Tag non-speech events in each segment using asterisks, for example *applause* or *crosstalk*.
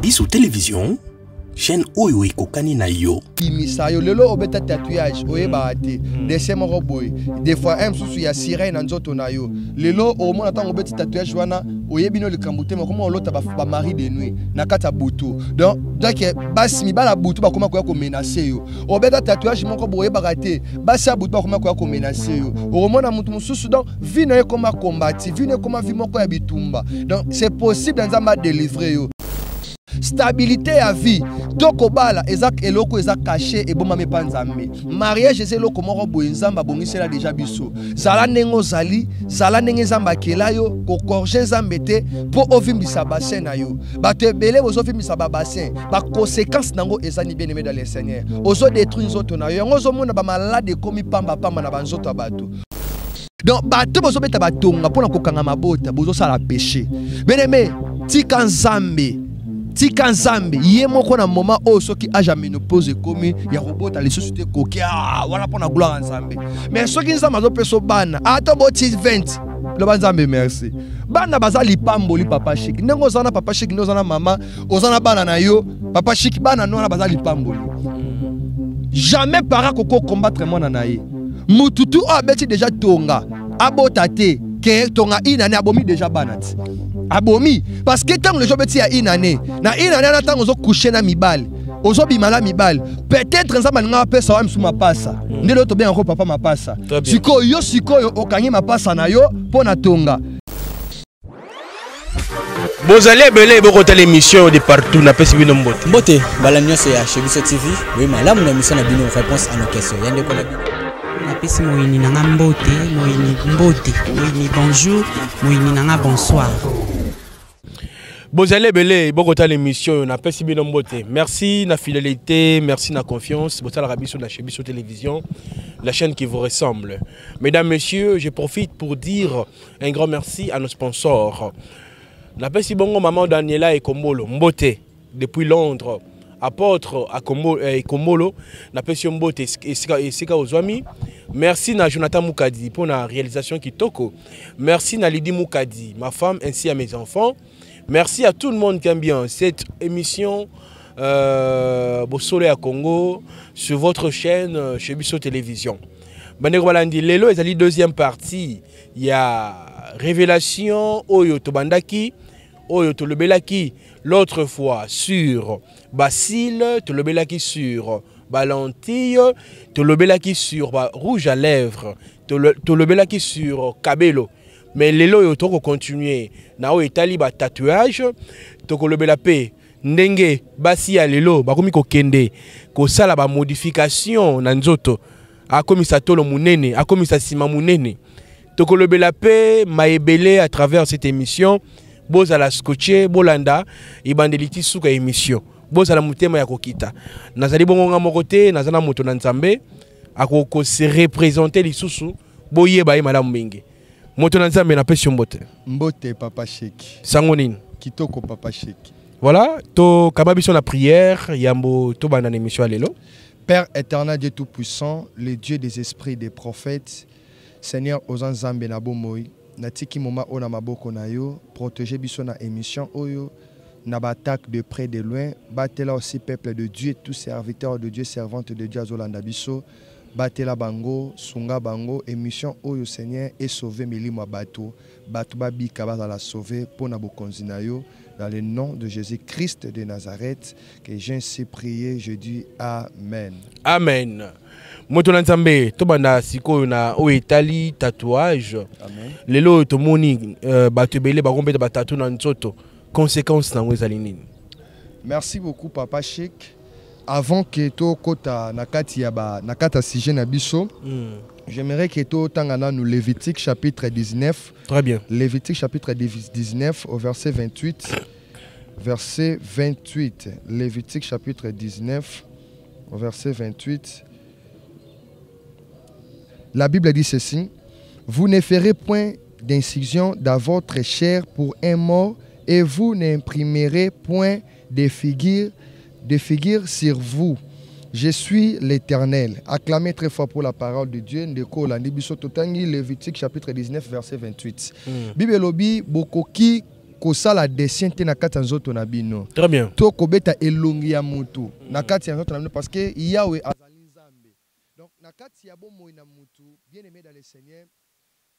bisou télévision chaîne oyo ekokani na yo kimisa yo lelo obeta tatouage oyebaka te hmm. dese moko boye des fois un susu ya sirène na nzoto na yo lelo omona ntango obeti tatouage wana oyebi no likambo te makoma olota bamari de nuit na kati ya butu donc donke eh, basi mibala butu bakoma koya komenase yo obeta tatouage moko boye oyebaka te basi ya butu bakoma koya komenase yo okomona motu mosusu donc vi na ye ekoma kombati vi na ekoma vi moko ya bitumba donc c'est possible na nzambe adelivre yo stabilité à vie to kobala caché eloko caché et bon mpa nzambe mariage eza eloko moko boye nzambe abongisela déjà biso zala nengo ozali zala ndenge nzambe akela yo kokorge nzambe te mpo ovimbisa bassin na yo bato ebele bozovimbisa babassin conséquence nango ezani bien aimé dans le seigneur ozodétruire nzoto na yo ba malade komi pamba pamba na banzoto ya bato donc bato bozobeta batonga mpo kokanga mabota bozosala péché bien aimé tika nzambe tika nzambe ye moko na moma oyo soki age ya ménopause ekómi ya kobota lisusu te koke ah, wana mpo na gloire ya nzambe mais soki nzambe azopesa bana ata ah, boti 20 loba nzambe merci bana baza lipamboli papa shik ndenge oza na papa shik nde oza na mama oza na bana na yo papa shik bana no wana baza lipamboli jamais para koko combattre mwana na ye mututu oyo abeti deja tonga abota te ke tonga une année abomi déjà bana ti abomi parce que ntango lejo obeti ya une année na une année wana ntango ozokouche na mibale ozobima na mibale peut-être nzambe alinga apesa wa mosusu mapasa nde leo tobengako papa mapasa sikoyo yo sikoyo okangi mapasa na yo mpo na tonga bozali ebele bokotala émission de partout napesi bino mbote mbote mbala nyonso ya chebiso tv oye malamu na émission na bino réponse à nos questions ya ndeko na bino napesi moyini na mbote moyini mbote moyini bonjour moyini na nga bonsoir bozali ebele bokotala émission oyo napesi bino mbote merci na fidélité merci na confiance bosalaka biso na chez biso télévision la chaîne qui vous ressemble mesdames messieurs je profite pour dire un grand merci à nos sponsors napesi bongo maman daniela ekombolo mbote depuis londres apôtre eh, na et la et esika amis. merci na jonathan mukadi pour la réalisation qui kitoko merci na Lydie mukadi ma femme ainsi à mes enfants merci à tout le monde qui aime bien cette émission euh, à congo sur votre chaîne euh, chez Bissot télévision balandi lelo la deuxième partie a révélation oyo tobandaki oyo tolobelaki l'autre fois sur Basile, tolobelaki sur Balentille, tolobelaki sur rouge à lèvres, tolobelaki sur Cabello. Mais les lois ont continué. Nao etali ba tatouage, tokolobela pe ndenge basi ya lelo bakomi kokende kosala ba modification na nzoto akomisa ah, tolo munene akomisa ah, nsima munene tokolobela pe maebele à travers cette émission bozala scotché bolanda ebandeli ti suka émission bozala mutema ya kokita nazali bongo nga moko te na moto na nzambe akokose représente lisusu boye ba malamu mingi moto na nzambe na yo mbote mbote papa sheki Sangonin. kitoko papa sheki voilà To biso na prière yambo To banda émission Père éternel Dieu Tout-Puissant, le Dieu des esprits des prophètes, Seigneur Ozan Zambe Nabomoi, natiki moma oyo na maboko na yo biso na émission oyo na de près de loin batela aussi peuple de dieu tout serviteur de dieu servante de dieu azolanda biso batela bango sunga bango émission oyo seigneur et milimo ya bato bato babika bazala sauve mpo na bokonzi na yo dans le nom de Jésus-Christ de Nazareth, que j'ai ainsi prié, je dis Amen. Amen merci beaucoup papa chik avant que tu na kati ya ba na kati ya sujet na biso hmm. j'aimerais que totanga lévitique chapitre 19 très bien lévitique chapitre 19 au verset 28 *coughs* verset 28 lévitique chapitre 19 au verset 28 la Bible dit ceci, vous ne ferez point d'incision dans votre chair pour un mort et vous n'imprimerez point de figure, de figure sur vous. Je suis l'Éternel. Acclamez très fort pour la parole de Dieu. Ndeko Landibiso Totangi, Levitique, chapitre 19, verset 28. Hmm. Bible Lobi, Bokoki, la dessin te na kati ya Très bien. bino tokobeta elongi ya motu na kati nzoto na bino parce que yawe na kati ya bomoi na mutu bien aimé dans le seigneur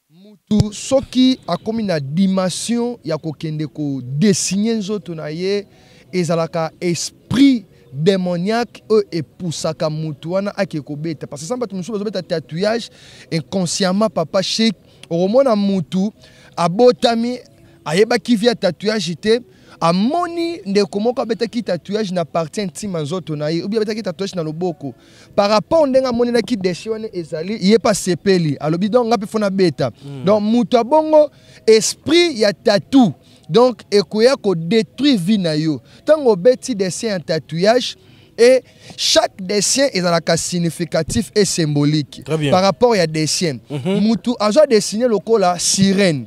mutu soki akomi na dimension ya kokende kodesine nzoto na ye ezalaka esprit démoniaque e epusaka mutu wana ake kobeta parce que bato mosusu bazobeta tatouage inconsciemment papa shik okomona mutu abotami ayebaki via tatouage te amoni ndeko moko abetaki tatouage na partie intime nzoto na ye ou bien abetaki tatouage na loboko par rapport ndenge amonelaki deshe wana ezali ye mpe sepeli alobi donc nga mpe mpo nabeta mm. donc moto abongo esprit ya tatou donc ekoya kodétruire vie na yo ntango obeti dessin ya tatouage et chaque dessin ezalaka significatif et symbolique par rapport ya dessin mutu mm -hmm. azwa dessine lokola sirène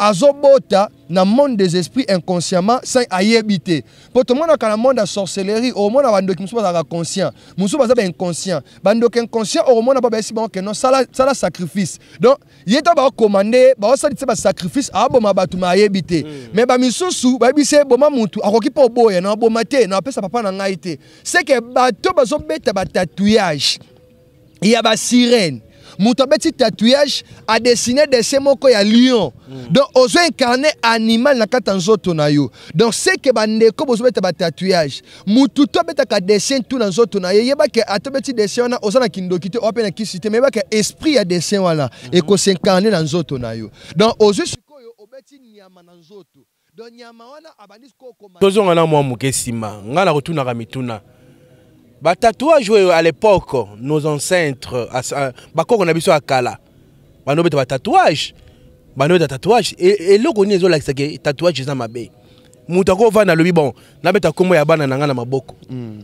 azobota na monde des esprits inconsciemment sans ayebi te Pour tout le monde la sorcellerie okomona a un monde conscient conscience, baza conscient bandoki inconscient okomona mpo Il y a sala sacrifice donc y commandé, baokomande ye baosali sacrifice. sacrifice, aoboma ma ayebi ayebite. Hmm. mais un bayebisi eboma qui a mpo pas na bo a na papa na a un monde y a ya sirène mutabeti tatouage dessiné des des semoko ya lion mm. donc ozo incarné animal na kati dans nzoto na yo donc seke bandeko bozobeta batatouage motu to abetaka dessin tout na nzoto na ye yebake atobeti dessin na oza na kindoki te oa na kisi mais me esprit ya dessin wala mm -hmm. ekosincarne na nzoto na yo donc ozwi sikoyo obeti nyama na nzoto donc nyama wana ko na mwa bah tatouage à l'époque nos ancêtres à Kala. akala. des tatouages. tatouage. un tatouage et ezola un tatouage vu un bon na un bana maboko. Mm.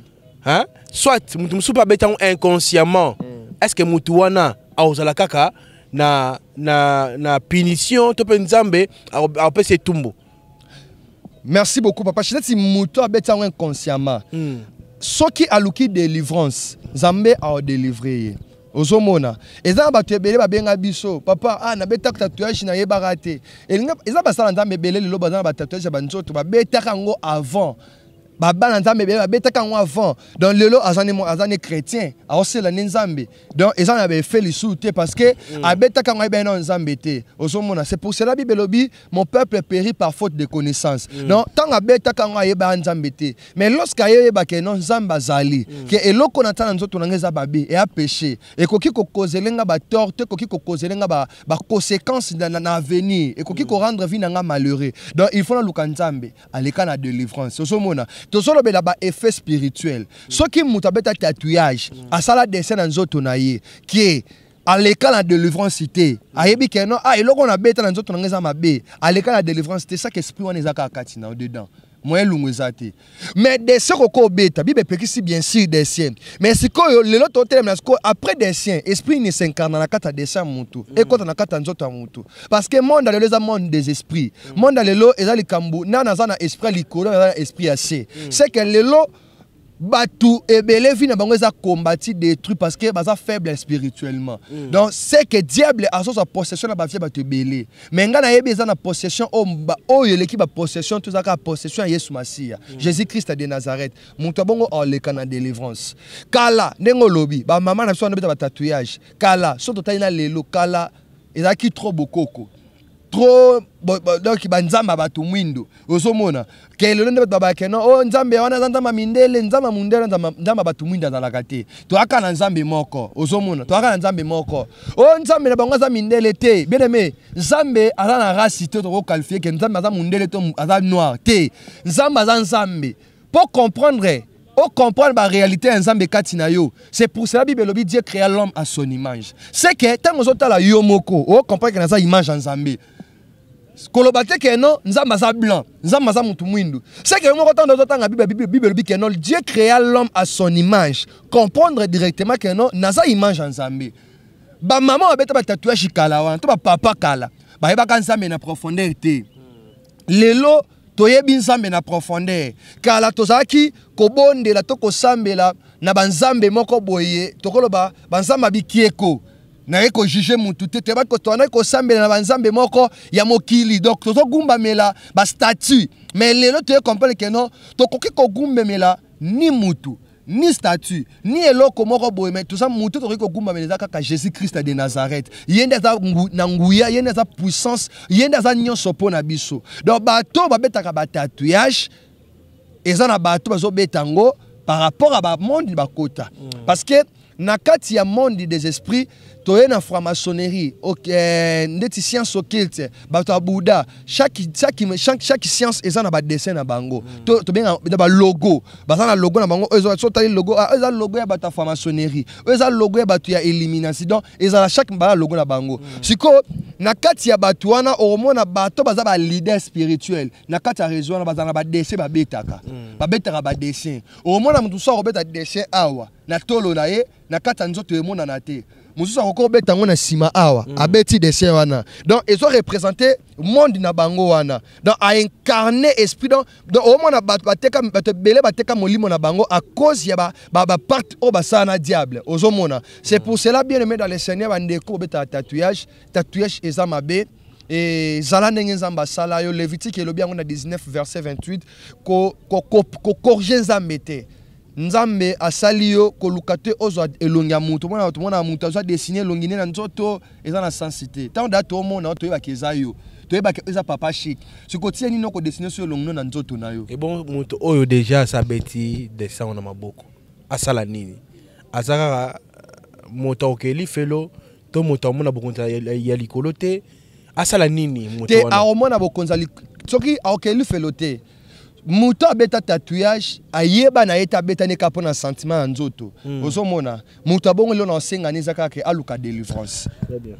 Hein? Soit vu un beta inconsciemment. Mm. Est-ce que mutu wana aozala kaka na na na punition to après c'est apesa merci beaucoup papa chineti moto fait inconsciemment mm. soki aluki délivrance nzambe aodélivre ye ozomona eza na bato ebele babenga biso papa ah, nabetaka tatouage nayebaka te eza basala nzambe ebele lelo baza na batatuage ya banzoto babetaka yango avant babala nzambe bebe babetaka yango avant donc lelo aza ne chrétien e aosela ne nzambe donc eza na baefe lisusu te parce que mm. abetaka yango ayebani nao nzambe te ozomona c'est pour cela bibelobi mon peuple péri par faute de connaissance mm. donc ntango abetaka yango e ayebaya nzambe te mais lorsque ayeyebake no nzambe azali ke mm. eloko e na ntan na nzoto na ngai eza babe eya péché ekoki kokozelenga batort te ba kokozelenga baconséquence na avenir ekoki rendre vie na ngai malheureux donc il faut naluka nzambe aleka à délivrance ozomona tozolobela baeffet spirituel soki moto abeta tatouillage asala dessin na nzoto na ye kie aleka na délivrance te ayebi ke no ah eloko nabeta na nzoto na ngai eza mabe aleka na délivrance te saka esprit wana eza kaka kati na dedans Mais des me bible epekisi bien sûr des me Mais lelo après siens esprit ne incarna na la carte mutu siens il na a parce que monde est monde des esprits monde est monde des esprits. na esprit esprit mm. c'est que lelo batou ebele eh vie na bango eza combati détruit parce que baza faible spirituellement mm. donc c'est que diable sa possession na bavie bato te me mais nayebi eza na possession o eleki bapossession to possession kaka possession yesu Masia. mm. jésus christ de nazareth bongo o oh, aleka na délivrance kala nengolobi ba mama na biso wana beta tatouage kala so totali na lelo kala ezalaki trop beaucoup trop donc banzambe ya mwindo ozomona ke lelo nde bato no o oh, nzambe wana aza mindele nzamba mundele nzamba nzambe ya bato mwindo azalaka te nzambe moko ozomona to akana nzambe moko o oh, nzambe na bango mindele te bien aimé nzambe aza na race te tokokalifie ke nzamba za mundele to aza noir te nzamba za nzambe pour comprendre au comprendre la réalité en Zambé Katinayo. C'est pour cela que la Bible dit Dieu créa l'homme à son image. C'est que tant que vous la yomoko, au comprendre que na a image en Zambé. koloba te ke non nzambe aza blanc nzambe aza motu mwindu se ke yo moko ntango ozotanga bible elobi ke non dieu créa l'homme à son image comprendre directement ke non naza image ya nzambe bamama babeta batatouage kala wana to bapapa kala bayebaka nzambe na profondeur te lelo toyebi nzambe na profondeur kala tozalaki kobondela to kosambela na banzambe moko boye tokoloba banzambe ya bikieko naye kojuge mutu to toyeba ko kosambela na banzambe moko ya mokili donc ba statue mais lelo toye comprendre que non gumba kogumbamela ni mutu ni statue ni eloko moko tout ça toza to ko gumba eza kaka jésus christ de nazareth y'a nde aza na nguya ye za puissance ye za aza nyonso mpo na biso donc ka babetaka batatouillage eza na bato bazobeta betango par rapport à monde bakota mm. parce que na kati ya monde des esprits to na franc-maçonnerie ok ndeti science occulte bato ya buda chaque, chaque, chaque, chaque science eza na dessin na bango mm. tobenga to balogo baza na logo na bango so otali logo oyo ah, logo ya bato ya franc-maçonnerie logo bata bato ya éliminanci donc ezala chaque bala logo na bango hmm. siko na kati ya bato wana bata bato baza leader spirituel na kati ya réseau wana bazala na badessin babetaka mm. babetaka badessin okomona motu so akobeta dessin awa na tolo na ye na kati ya nzoto emonana te mosusu akokobeta yango na nsima awa mm. abeti dessin wana donc représentés monde na bango wana donc aincarne esprit donc omona bato ebele bateka molimo na bango à cause ya baparte oyo oh, basala na diable ozomona c'est pour cela bien aimé dans le seigneur bandeko obetaka tatouage tatouage eza mabe ezala ndenge nzambe asala yo le elobi yango na 19 verset 28 kokorge ko, ko, ko, ko, ko, ko, nzambe asali yo koluka te ozwa elongi ya motu omona tomona motu azwa desine elongi nde na nzoto eza na sensi te ntango da tomona toyebaka eza yo toyebaka eza papa shik soki otia nini okodesine so elongi no na nzoto na yo ebon moto oyo deja asabeti desango na maboko asala nini aza kaka moto akokeli felo to moto amona bokonzi ya likolo te asala nini mote aomona bokonzi soki akokeli felo te moto abeta tatouage ayeba na eta beta abetani kaka sentiment anzoto. mm. ozomona moto abongoli na osengani eza kaka aluka deliverance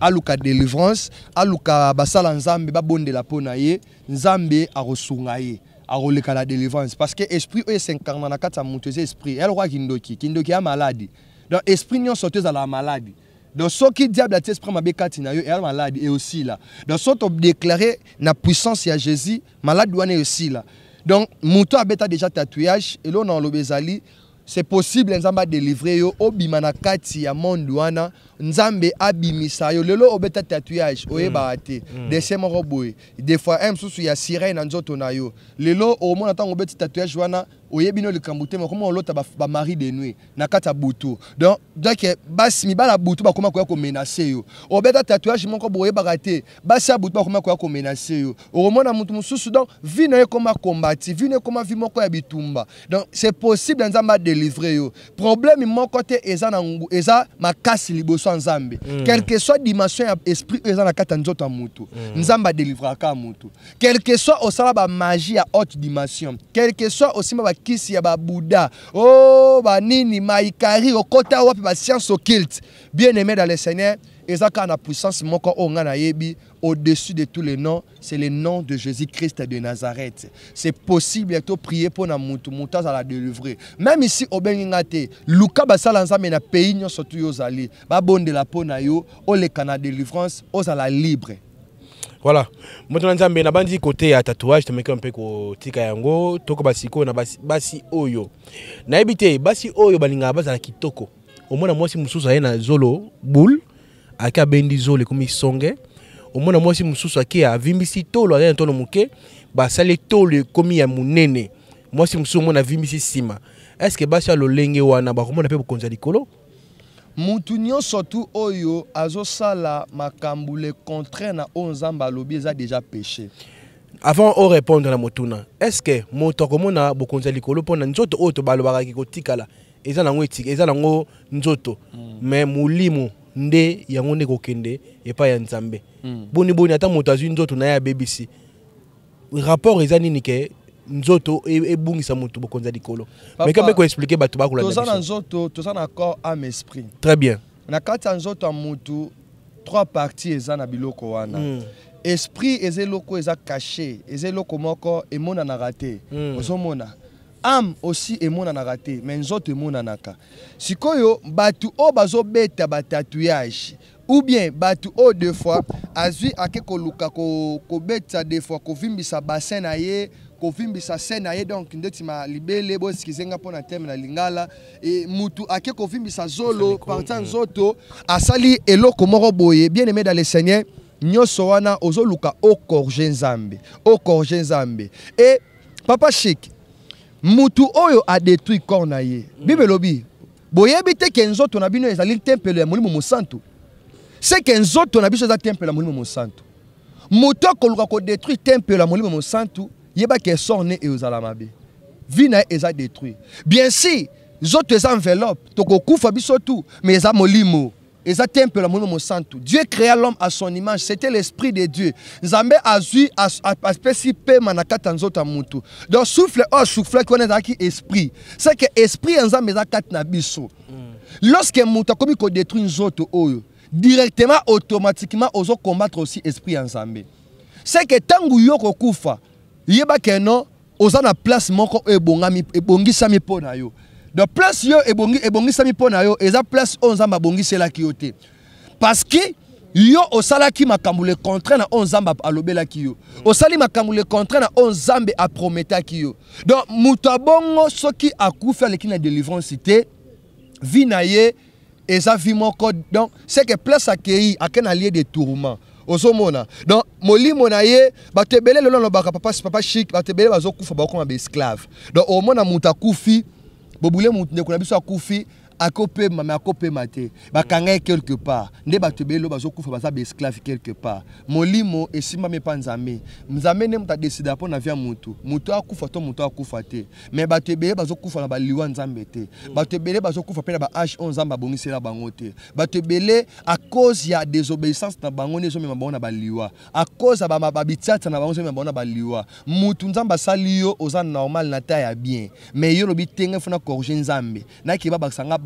aluka deliverance aluka basala nzambe babonde la pona ye nzambe akosunga ye akoleka la délivrance parce que esprit oyo esinkarna na kati esprit elwa kindoki kindoki a malade. donc esprit nyon sorteza la malade. donc soki diable atie esprit mabe kati na malade eya aussi la. donc so todéclare na puissance ya jésus maladi aussi e la donc moto beta déjà tatouage eloko na oloba ezali c'est possible nzambe délivrer. yo manakati kati ya monduana, nzambe abimisa yo lelo obeta tatouage oyebaka hmm. te mm. dessin des fois m mosusu ya sirene na nzoto na au lelo tant ntango tatouage wana oyebino likambo te bakoma mari de nuit na kati nakata butu donc basi mibala butu bakoma ko menacer yo obeta oh, tatouage mon ba te basi ya butu bakoma ko menacer yo okomona oh, mutu mususu donc vine na ye ekoma kombati vi na ekoma vi moko ya bitumba donc c'est possible ya nzambe délivrer, yo problème mon côté eza, na, eza casse liboso nzambe mm. quelque soit dimension ya esprit eza na kata ya nzoto ya motu mm. nzambe adelivraka ya motu quelque soit ba magie haute dimension quelque soit aussi bakisi ya babuda oh banini maikari okota wapi science okilt bien aimé dans le seigneur ezaka kaka na puissance moko oyo oh, ngai au-dessus de tous les noms c'est le nom de jésus-christ de nazareth c'est possible prier pour en na motu à la délivrer. même ici au ngai te luka basala nzambe na pays nyonso tu Ba bonde la peau na yo oleka de délivrance la libre voilà moto na bandi côté à tatouage peu ko tika yango toko basiko na basi, basi oyo na basi oyo basa la kitoko omona si mususu aye na zolo boule ake abendi zolo ekomi songe omona mwasi mosusu a vimbisi tolo aza na tolo moke basali moi si ya monene na vimbisi sima est-ce que basi basia lolenge wana bakomona mpe bokonzi ya mutu nyonso oyo azosala sala le contraire na oyo nzambe alobi déjà péché avant répondre na motuna est ce que moto akomona bokonzi ya likolo mpona nzoto oyo nzoto hmm. mais nde yango kende, kokende epai ya nzambe hmm. boniboni ata moto azwi nzoto na rapport eza nini nzoto e, ebungisa motu bokonza likolo me kambe koexplike bato bakolatoza nzoto très bien na kati ya nzoto ya motu trois partie eza na biloko wana mm. esprit eza eloko eza kache eza eloko moko emonanaka te mm. ozomona ame aussi emonanaka te me nzoto emonanaka sikoyo bato oyo bazobeta batatouillage ou bien bato oyo deux fois azwi ake koluka kobetisa ko deux fois kovimbisa bassin na ye kovimbisa se na ye donc ndeti malibele bosikize nga mpo na thème na lingala e mutu ake kovimbisa zolo partant zoto asali eloko moko boye bien aimé dans le seigneur nyoso wana ozoluka okorje nzambe okorje nzambe e papa chic mutu oyo a corps na ye mm. bible elobi boyebi te ke nzoto na bino ezali temple ya molimo mosantu se ke nzoto na biso eza temple ya molimo mosantu moto akoluka détruit temple ya molimo mosantu yebake sone ezala mabe vie na ye eza détruit bien si zoto eza enveloppe tokokufa biso tu mais eza molimo eza temple mono molimo mosantu dieu créa l'homme à son image c'était l'esprit de dieu nzambe azwi apesi pema na kati ya nzoto ya donc souffle oyo asoufflaki wana ezalaki esprit c'est que esprit ya nzambe eza kati na biso lorsque moto akomi kodétruire nzoto oyo oh, directement automatiquement ozokombattre aussi esprit ya nzambe c'est que ntango yo kokufa yeba ke non oza na place moko oyo ebongami ebongisami mpo na yo donc place yo ebongi ebongisami mpo na yo eza place oyo nzambe abongiselaki yo te parce que yo osalaki makambo le contraire na oyo nzambe alobelaki yo osali makambo le contraire na oyo nzambe aprometaki yo donc moto abongo soki akufi aleki na délivrance te vi na ye eza vi moko donc c'est que place akei ake na lieu de tourment ozomona donc molimo na ye bato ebele lelo alobaka papa, papa chik bato ebele bazokufa bakokoma baesclave donc omona moto akufi bobule ndeko na biso akufi akopema me akopema te Ba ye quelque part ne nde bato ebele bazokufa baza esclave quelque part molimo esimbami mpa nzambe nzambe nde moto adesida mpo na vi ya motu motu akufa to motu akufa te me bato ebele bazokufa na baliwa nzambe te bato ebele bazokufa mpe na bah1 nzambe bangote, bango te bato cause akause ya désobéissance na bango me mabona bango liwa, baliwa cause ya babitiata na bango me mabona na baliwa motu nzamba asali yo oza normal na ta ya bien me yo olobi tenge nzambe. na corge ba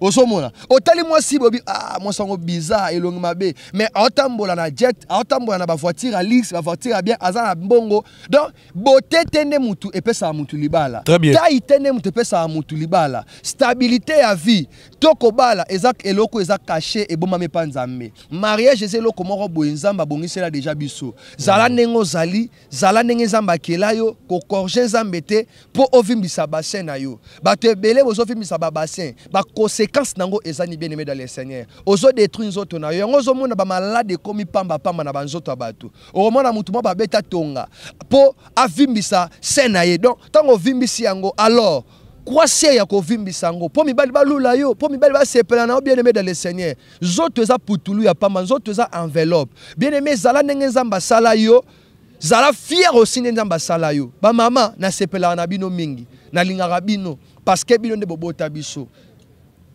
au otali si bobi ah, mwasi yango bizarre elongi mabe mais otambola na jet otambola na voiture à lix voiture à bien aza na bongo donc bote te nde mutu epesaka mutu libala tai te nde mutu pesa mutu libala stabilité à vie to et eza eloko eza e ebomami me nzambe mariage eza eloko moko boye bongi cela déjà biso zala mm. nengo zali zala ndenge kelayo la yo kokorge nzambe te mpo ovimbisa bassin na yo bato ebele ba bassin bakose conséquence nango ezani bien aimé dans le Seigneur ozo détruit détruire nzoto na yo yango ba malade komi pamba pamba na banzoto abatu. ya bato mutu mo ba beta tonga mpo avimbisa se na ye donc ntango ovimbisi yango alors kwase ya ko kovimbisa yango mpo mibali balula yo mpo mibali basepela na bien aimé dans le seigneur Zo to za putulu ya pamba to za enveloppe bien aimé ezala nenge nzamba sala yo zala fier osi nde nzamba sala yo Ba mama na na bino mingi Na nalingaka bino parceke bino nde bobota biso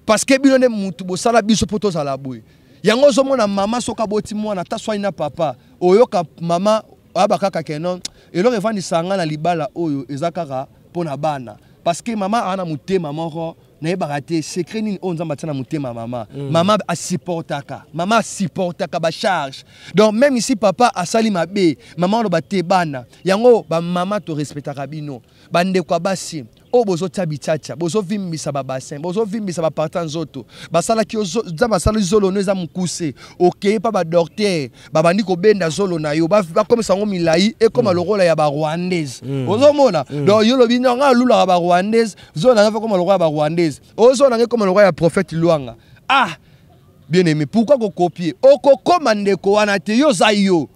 parce que bino nde mutu bosala biso mpo tozala boye yango ozomona mama soki aboti mwana ata swani na papa oyoka mama oyaba kaka keno eloko evandisaka nga na libala oyo eza kaka mpo na bana parce que mama aa na motema moko nayebaka te secret nini oyo nzambe atia na motema ya mama mm. mama asupportaka mama asupportaka bacharge donc même isi papa asali mabe mama oloba te bana yango bamama torespectaka bino bandeko ya basi oyo bozotia bichacha bozovimbisa babasin bozovimbisa baparta nzoto basalaki nza basali zolono eza mokuse okeye mpa badortere babandi kobenda zolo na yo bakomisa yango milai ekóma mm. lokola ya barwandaise mm. ozomona mm. donc yo lobi nanga alulaka barwandaise zolo nanga ekóma lokola ya barwandaise ozolo nanga ekóma lokola ya prophète lwanga ah bien aimé pourquoi kokopie okokóma ndeko wana te yo oza yo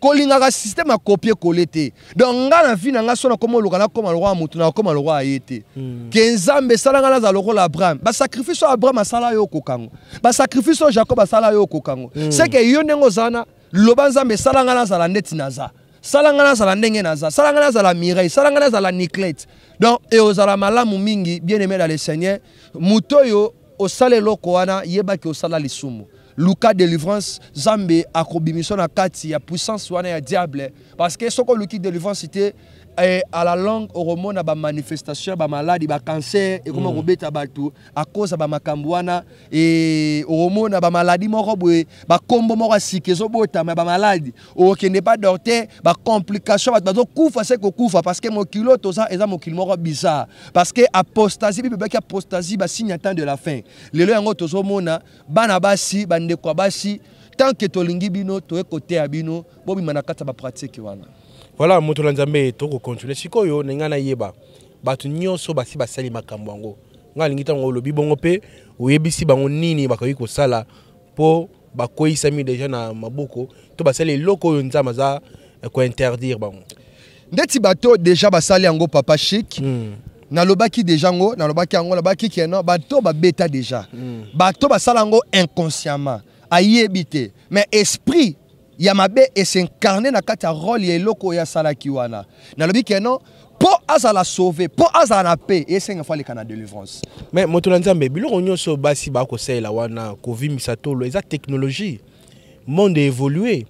kolingaka systeme ya kopie kole te donc nga na vi na nga so nakoma oluka nakoma lokola motu nakoma lokola ye te hmm. ke nzambe esala nga naza lokola abraham basakrifise oyo abraham asala yo okokango basakrifise oyo jacob asala yo okokango hmm. seke yo ndenge ozala na loba nzambe esala nga nazala ndeti naza sala nga nazala ndenge naza sala nga nazala mireille sala nga nazala niclete donc e ozala malamu mingi bien aimé dans le seigneur motu oyo osala eloko wana yebaki osala lisumu luka délivrance nzambe akobimiso na kati ya puissance wana ya diable parce que soko luki délivrance te Et à la langue ba manifestation ba maladie ba cancer et comment mm. à cause de macambuana, et ba maladie ba kombo bota maladie pas ba complication se kufa, parce que mokili toza bizarre parce que apostasie apostasie c'est de la fin lelo ont basi ont basi tant to tolingi bino pratique wana voilà moto na nzambe continuer sikoyo ningai Yeba, batu nyonso basi basali makambo yango bongo bango nini sala, po deja na maboko to basali yo oyo nzambe eh, ko interdire bango ndeti bato deja basali papa Chic, hmm. deja ngo beta deja bato hmm. inconsciemment a te mais esprit ya mabe esincarne na kati ya et ya eloko oyo asalaki nalobi keno la la sauver, pour azala la paix esenga le Canada de délivrance Mais un Mais basi wana COVID technologie, technologie monde évolué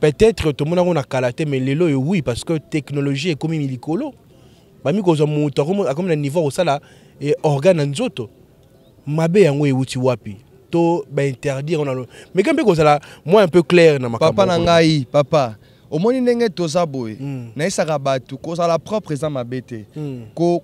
peut-être le monde a un mais l'élo oui parce que technologie milikolo bami na niveau sala organe mabe yango e wapi interdire on a mais quand moi un peu clair na papa les au papa sont ndenge toza mm. bato la propre hmm. ko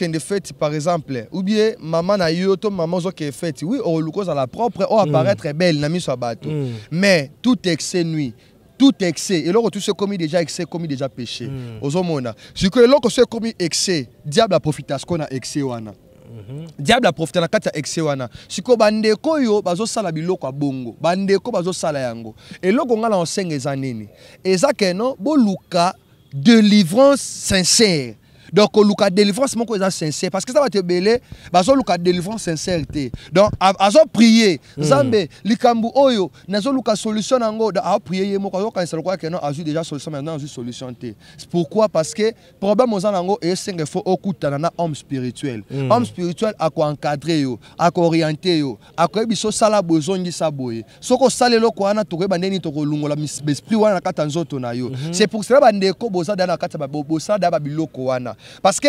eh, par exemple bien maman na mama oui oui oh, à propre o oh, hmm. apparaître belle na bato hmm. mais tout excès nuit tout excès tu tout commis déjà excès commis déjà péché mm. que qui eloko se excès diable qu'on a excès wana Mhm. diable aprofite na kati ya excès wana sikoyo bandeko oyo bazosala biloko ya bongo bandeko bazosala yango eloko ngai na osenga eza nini eza keno boluka délivrance sincère donc oluka délivrance moko eza sincère parce que ça va te eza bato ebele bazoluka délivrance sincérité donc à donc prier nzambe hmm. likambu oyo nazoluka solution à prier na yango aprie ye moko azokanisa lokola keno azwi déjà solution maintenant azwi solution c'est pourquoi parce que problème oza na yango esenga fo okutana na homme spirituel hmm. homme spirituel à quoi encadrer yo à orienter yo à akoyebi so osala boye ozongisa boye soki osala eloko wana tokoyeba ndeni tokolongola esprit wana na kati ya nzoto na yo hmm. c'est pour cela bandeko bozala da na kati bosala da babiloko wana parce que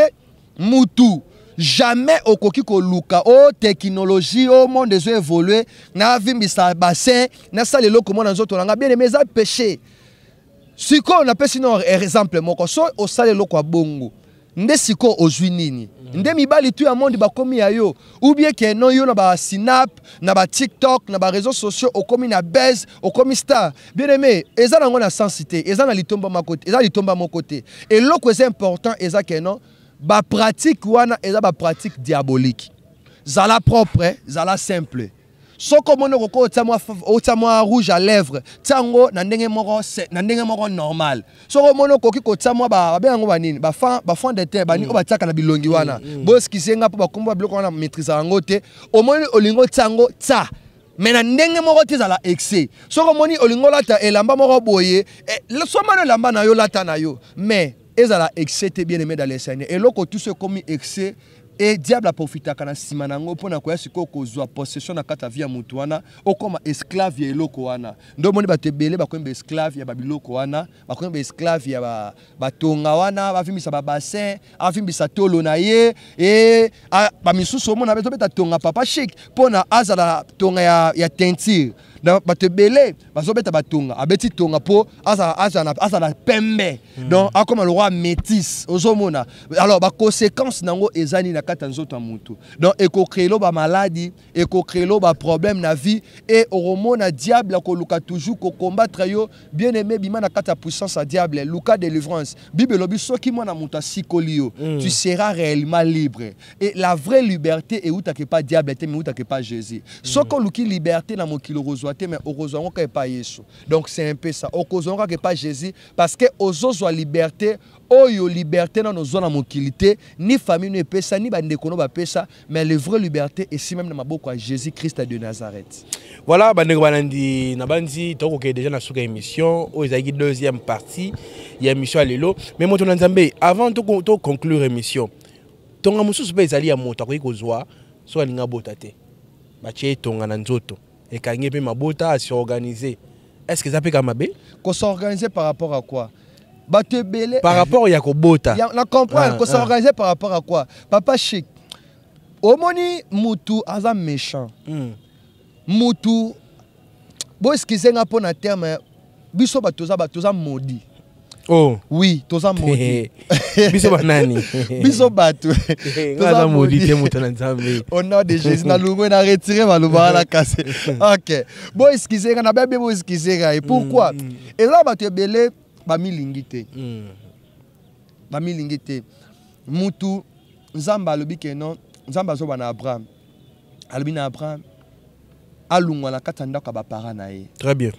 mutu jamais okoki koluka o teknologie o monde ezo évolue navimbisa bassin nasala eloko mwana nzoto na nga bien aimé eza péché sikoyo napesi no exemple moko so osala eloko ya bongo nde sikoyo ozwi nini nde mibali tu ya monde bakomi ya yo ke keno yo na snap na TikTok, na réseaux sociaux okomi na bese okomi star bien aimé eza nango na sensi te eza na litomba eza litomba moko te eloko eza important eza keno bapratike wana eza pratique diabolique zala propre hein, zala simple soki omoni okoki otya mwa rouge à lèvre tiango na ndenge moko na ndenge moko normal soki omoni okoki kotya mwa babenga yango banini bafond de terre banini mm. oyo batiaka na bilongi mm, wana mm. boskise nga mpo bakomba biloko wana maîtrise yango te omoni olingi otya yango tya me na ndenge moko te ezala excès soki omoni olingi olata elamba moko boye eh, somani elamba na yo lata na yo mais ezala excès te bien aimé dans le seigneur eloko tuso ekomi excès e diable aprofitaka na nsima na yango mpona koya sikoyo kozwa possession na kati ya vie ya motu wana okoma esclave ya eloko wana nde omoni bato ebele bakomi baesclave ya babiloko wana bakomi baesclave ya batonga wana bavimbisa babasin avimbisa tolo na ye e bamisusu omona tobeta tonga papa shik mpona azala tonga ya, ya tentire donc bato belé bazobeta batunga abeti tonga mpo azala pembe hmm. donc le roi métis ozomona alors baconséquence na yango eza nini na kati donc nzoto ya ba maladie ekokreelo bamaladi ba problème na vie et oromona diable akoluka toujours ko combattre yo bien aimé bima na kata puissance a diable luka délivrance bible lobi soki mwana moto asikoli yo hmm. tu seras réellement libre et la vraie liberté est que pas diable te mais que pas jésus hmm. soko luki liberté na mokili okozwa mais te mais a donc c'est un peu ça n'y a pas jésus parce que une liberté oyo oh, liberté dans nos zones de ni famille ni ça, ni bah, mais la vraie liberté ici même na maboko jésus christ de nazareth voilà vous balandi na déjà na émission oh, deuxième partie émission lelo mais avant conclure émission et à Est-ce quand Est-ce que ça peut être ma ça? Qu'on s'organise par rapport à quoi bah, par rapport quoi? On comprend. Ah, qu'on ah. s'organise par rapport à quoi papa chik omoni mutu asa méchant mm. excusez un peu na terme hein. biso qui sont maudits. oh. oui toza *laughs* maudit biso banani *laughs* biso bato *laughs* eh, toza maudit te moto na nzambe au nom de jésus na lungo na retire maloba wana kasi ok boeskizenga na bebe boeskizenga e pourquoi mm. eza bato ebele bamilingi te mm. bamilingi te mutu nzambe alobi keno nzambe azoba na abraham alobi na abraham alungwa na kati ya ndako ya bapara na ye très bien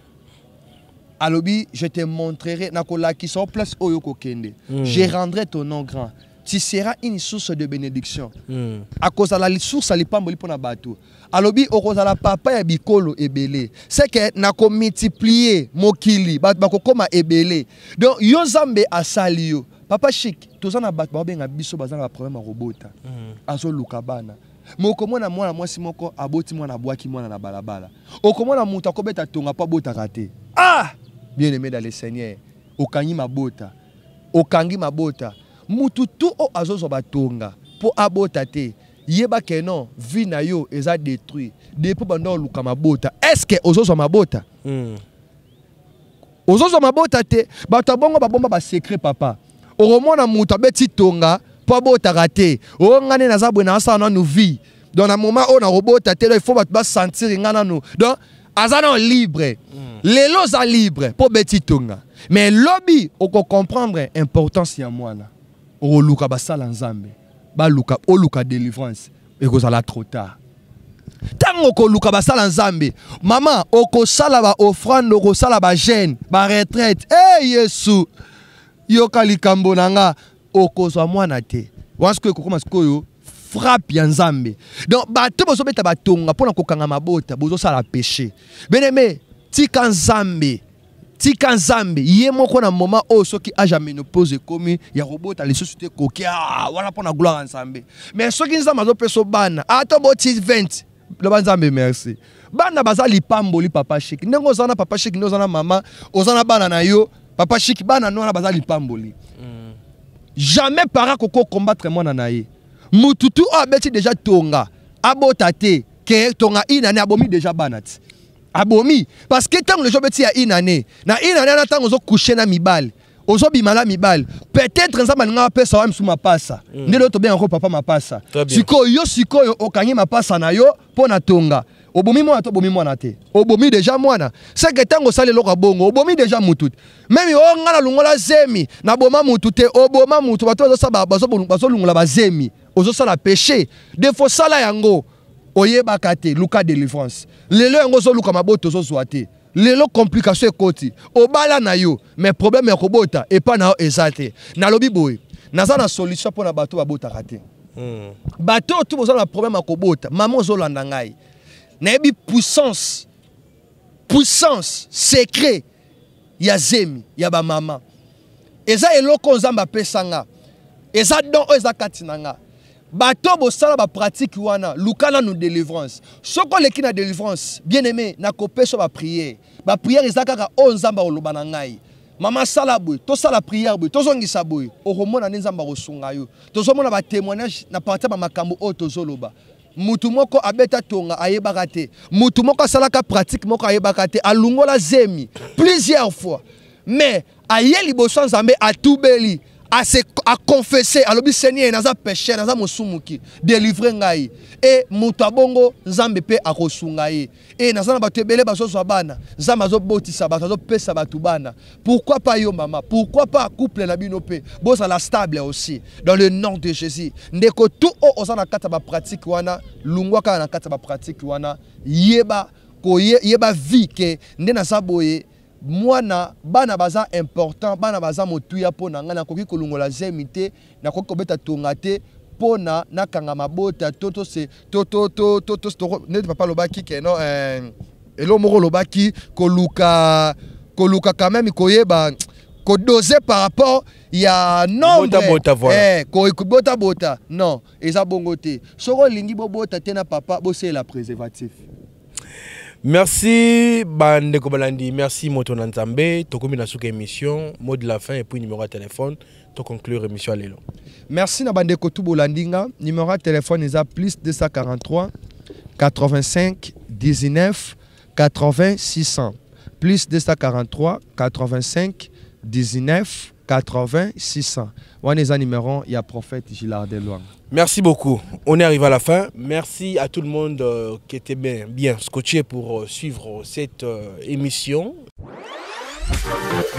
alobi je te montrerai sont place oyo kende. mm. je rendrai ton nom grand tu seras une source de bénédiction mm. akozala pas lipamboli pour na bateau. alobi la papa ya bikolo ebele que ke multiplié mokili bato bakokóma ebele donc yo zambe asali yo papa chic, toza na bato benga biso bazanga a robota. ya kobota mm. azoluka na me okomona mwana mwasi moko aboti mwana abwaki mwana na balabala okomona muta kobeta tonga pa bota raté. ah bien-aimé dans le Seigneur, okangi mabota, okangi mabota, mutu tout o azozwa batonga pour abota te. Yeba kenon vie na yo eza détruit. Depuis pendant luka mabota. Est-ce que ozozwa mabota? Mm. Ozozwa mabota te, batabonga bongo babomba ba secret papa. Oromona mouta beti tonga pour abota raté. Ongane nazabwe na asana nous vie. Dans un moment où on a robot, il faut sentir. Donc, Azana libre. Hmm lelo sont libre pour petit tonga me elobi importance ya mwana Luka basala Luka baluka luka délivrance a trop tard faire... Luka basala nzambe mama faire... baofrande gêne... La retraite... retraite, hey, yesu yoka likambo nanga Oko okozwa mwana te wana sikoyo ekokoma sikoyo frappe en batu donc batunga, bozobeta batonga mpona kokanga mabota la péché bien tika nzambe tika nzambe ye moko na moma oyo soki age ya ménopause ekómi ya kobota lisusu te koki ah, wana mpo na gloire ya nzambe mais soki nzambe azopesa so bana ata boti 20 loba nzambe merci bana baza lipamboli papa shik ndenge oza na papa shik nde oza na mama oza na bana na yo papa shik bana no wana baza lipamboli mm. jamais para koko combattre mwana na ye mutu tu oyo abeti deja tonga abota te ke tonga inani abomi deja bana ti abomi parce que tant le job petit une année na une année na tant ozo coucher na mibale ozo bimala mibale peut-être nzamba ninga pe sa wamsu mapasa passa ne to bien encore papa ma Siko yo sikoyo ma passa na yo pona tonga obomi mwana to obomi mwana te obomi deja mwana que tant osali sale ya bongo obomi deja mutu même yo nga ngai zemi boma mutu te oboma mutu bato bazolungola bazemi sala péché defo sala yango oyebaka te luka délivrance lelo yango ozoluka mabota ozozwa te lelo complication ekoti obala na yo me problème ya kobota epa na yo eza te nalobi boye naza na solution mpo na bato babotaka te mm. bato oyo tu boza na problème ya kobota mama ozolanda ngai nayebi puissance puissance secret ya zemi ya bamama eza eloko oyo nzambe apesanga eza don oyo eza kati na ngai bato bosala bapratike wana luka nanu délivrance soki oleki na délivrance bien aimé nakopesa baprière baprière eza kaka oyo oh, nzambe akoloba na ngai mama sala boye tosala prière boye tozongisa boye okomona nde nzambe akosunga yo tozomona batémoignage na parti ya bamakambo oyo tozoloba mutu moko abeta tonga ayebaka te mutu moko asalaka pratike moko ayebaka te alungola zemi plusieurs fois mais aye liboso ya nzambe atubeli à, se, à confesser, à na Seigneur, naza péché, za mosumuki, délivrer ngai. Et mutabongo, nzambe pe akosungai. Et naza na batebele baso sabana, nzamba zo botisa zo pesa bato Pourquoi pas yo mama? Pourquoi pas couple la binope pe? Bosa la stable aussi dans le nom de Jésus. Ndeko tout o osana kataba kata pratique wana, lungwa ka na kata pratique wana, yeba koye yeba vie ke nde boye mwana bana baza important bana baza motuya Pona na ngai kolongola zemi te nakoki kobeta Toto te na nakanga mabota to papa no keno eh, elo moko olobaki koluka koluka quand même koyeba doser par rapport ya bota eh, non eza bongo te lingi bobota te na papa la préservatif merci bande Kobalandi. merci moto Nanzambe. nzambe commis na sous émission mot de la fin et puis numéro de téléphone Tu émission à l'élo. merci Nabande bande tu numéro de téléphone à plus 243 85 19 8600 600 plus 243 85 19 80 600. il y a prophète Merci beaucoup. On est arrivé à la fin. Merci à tout le monde euh, qui était bien, bien scotché pour euh, suivre euh, cette émission.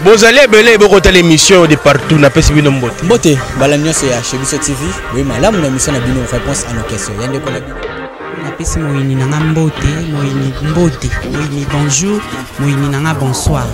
bozali ebele ebokota l'émission de partout napesi bino mbote mbote mbala c'est à chebiso tv Oui, madame, na miso na bino réponse à nos questions ya ndeko na bino napesi moyini mbote mbote bonjour moyini nanga bonsoir